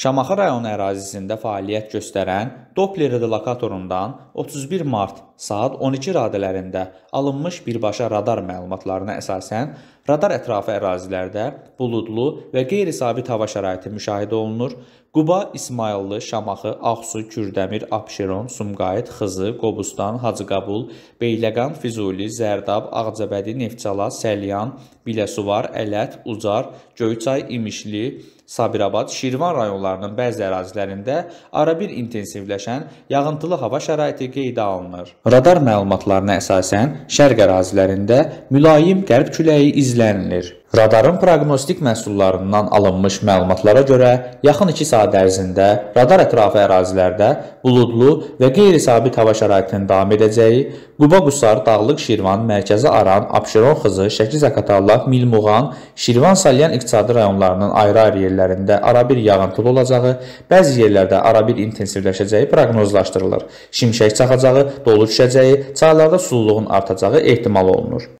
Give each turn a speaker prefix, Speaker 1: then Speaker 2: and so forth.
Speaker 1: Şamaxı rayonu ərazisində fəaliyyət göstərən Doppler relokatorundan 31 mart saat 12 radələrində alınmış birbaşa radar məlumatlarına əsasən radar ətrafı ərazilərdə buludlu və qeyri-sabit hava şəraiti müşahidə olunur. Quba, İsmayıllı, Şamaxı, Ağsu, Kürdəmir, Abşeron, Sumqayıt, Xızı, Qobustan, Hacıqabul, Beyləqan, Füzuli, Zərdab, Ağcabədi, Neftçala, Səlyan, Biləsuvar, Ələt, Ucar, Göyçay, İmişli, Sabirabad, Şirvan rayonlarının bəzi ərazilərində arabir intensivləşən yağıntılı hava şəraiti qeydə alınır. Radar məlumatlarına əsasən şərq ərazilərində mülayim qərb küləyi izlənilir. Radarın proqnostik məhsullarından alınmış məlumatlara görə, yaxın 2 saat ərzində radar ətrafı ərazilərdə buludlu və qeyri-sabit hava şəraitinin davam edəcəyi, Quba-Qusar, Dağlıq, Şirvan, Mərkəzi Aran, Abşeron, Xızı, Şəki-Zəkatallaq, Milmuğan, Şirvan-Salyan iqtisadi rayonlarının ayrı-ayrı yerlərində arabir yağıntılı olacağı, bəzi yerlərdə arabir intensivləşəcəyi proqnozlaşdırılır. Şimşək çaxacağı, dolu düşəcəyi, çaylarda sululuğun artacağı ehtimal olunur.